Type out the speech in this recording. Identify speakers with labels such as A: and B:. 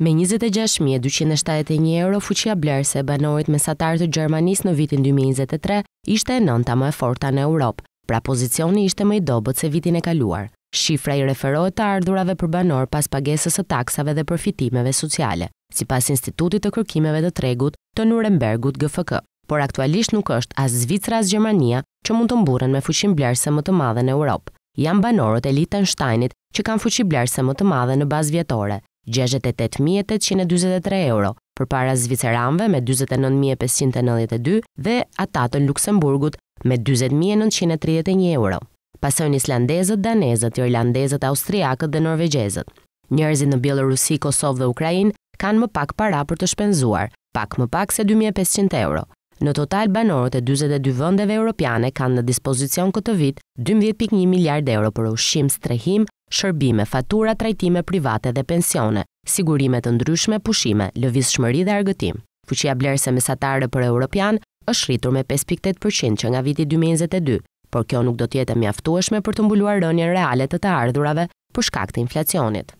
A: Me 26271 euro fuqia blerëse e banorit mesatar të Gjermanis në vitin 2023 ishte e nënta më e forta në Europë, pra pozicioni ishte më i dobët se vitin e kaluar. Shifra i referohet të ardhurave për banor pas pagesës e taksave dhe përfitimeve sociale, si pas Institutit të kërkimeve dhe tregut të Nurembergut GFK. Por aktualisht nuk është as Zvicra as Gjermania që mund të mburen me fuqin blerëse më të madhe në Europë. Janë banorët e Liechtensteinit që kanë fuqi blerëse më të madhe në bazë vjetore, 68.843 euro, për para Zviceranve me 29.592 dhe ata të Luxemburgut me 20.931 euro. Pasojnë islandezët, danezët, irlandezët, austriakët dhe norvegjezët. Njerëzit në Bielorusi, Kosovë dhe Ukrajin kanë më pak para për të shpenzuar, pak më pak se 2500 euro. Në total, banorët e 42 vëndeve europiane kanë në dispozicion këtë vit 12.1 miliard euro për ushqim, strehim, shërbime, fatura, trajtime private dhe pensione, sigurimet të ndryshme, pushime, lëvis shmëri dhe argëtim. Fuqia blerëse mesatare për europian është rritur me 5.8% që nga viti 2022, por kjo nuk do tjetë mjaftueshme për të mbuluar rënjën reale të të ardhurave për shkak të inflacionit.